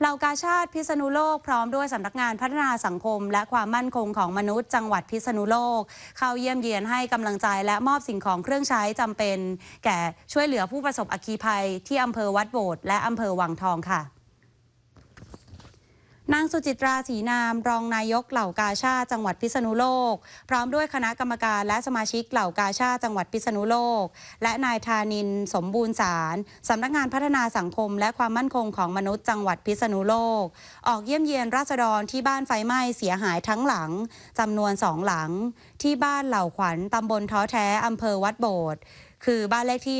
เหล่ากาชาติพิษณุโลกพร้อมด้วยสำนักงานพัฒนาสังคม และความมั่นคงของมนุษย์จังหวัดพิษณุโลก เข้าเยี่ยมเยียนให้กำลังใจและมอบสิ่งของเครื่องใช้ จำเป็นแก่ช่วยเหลือผู้ประสบอัคคีภัยที่อำเภอวัดโบดและอำเภอวังทองค่ะนางสุจิตราศีนาม รองนายกเหล่ากาชาจังหวัดพิษณุโลก พร้อมด้วยคณะกรรมการและสมาชิกเหล่ากาชาจังหวัดพิษณุโลก และนายธานินสมบูรณ์สารสำนักงานพัฒนาสังคมและความมั่นคงของมนุษย์ จังหวัดพิษณุโลก ออกเยี่ยมเยียนราษฎรที่บ้านไฟไหม้เสียหายทั้งหลังจำนวนสองหลัง ที่บ้านเหล่าขวัญตำบลท้อแท้อำเภอวัดโบดคือบ้านเลขที่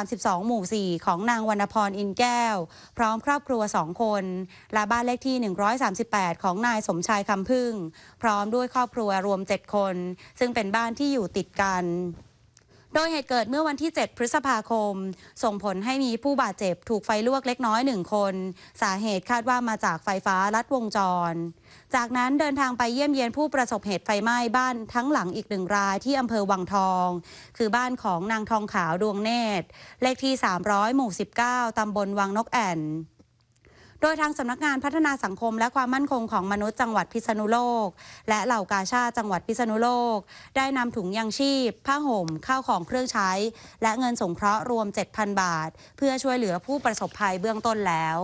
132 หมู่ 4 ของนางวรรณพร อินแก้ว พร้อมครอบครัว 2 คน และบ้านเลขที่ 138 ของนายสมชายคำพึ่ง พร้อมด้วยครอบครัวรวม 7 คน ซึ่งเป็นบ้านที่อยู่ติดกันโดยเหตุเกิดเมื่อวันที่ 7 พฤษภาคม ส่งผลให้มีผู้บาดเจ็บถูกไฟลวกเล็กน้อยหนึ่งคน สาเหตุคาดว่ามาจากไฟฟ้าลัดวงจร จากนั้นเดินทางไปเยี่ยมเยียนผู้ประสบเหตุไฟไหม้บ้านทั้งหลังอีกหนึ่งรายที่อำเภอวังทอง คือบ้านของนางทองขาวดวงเนตร เลขที่300หมู่19ตำบลวังนกแอ่นโดยทางสำนักงานพัฒนาสังคมและความมั่นคงของมนุษย์จังหวัดพิษณุโลก และเหล่ากาชาจังหวัดพิษณุโลก ได้นำถุงยังชีพ ผ้าห่มข้าวของเครื่องใช้ และเงินสงเคราะห์รวม 7,000 บาท เพื่อช่วยเหลือผู้ประสบภัยเบื้องต้นแล้ว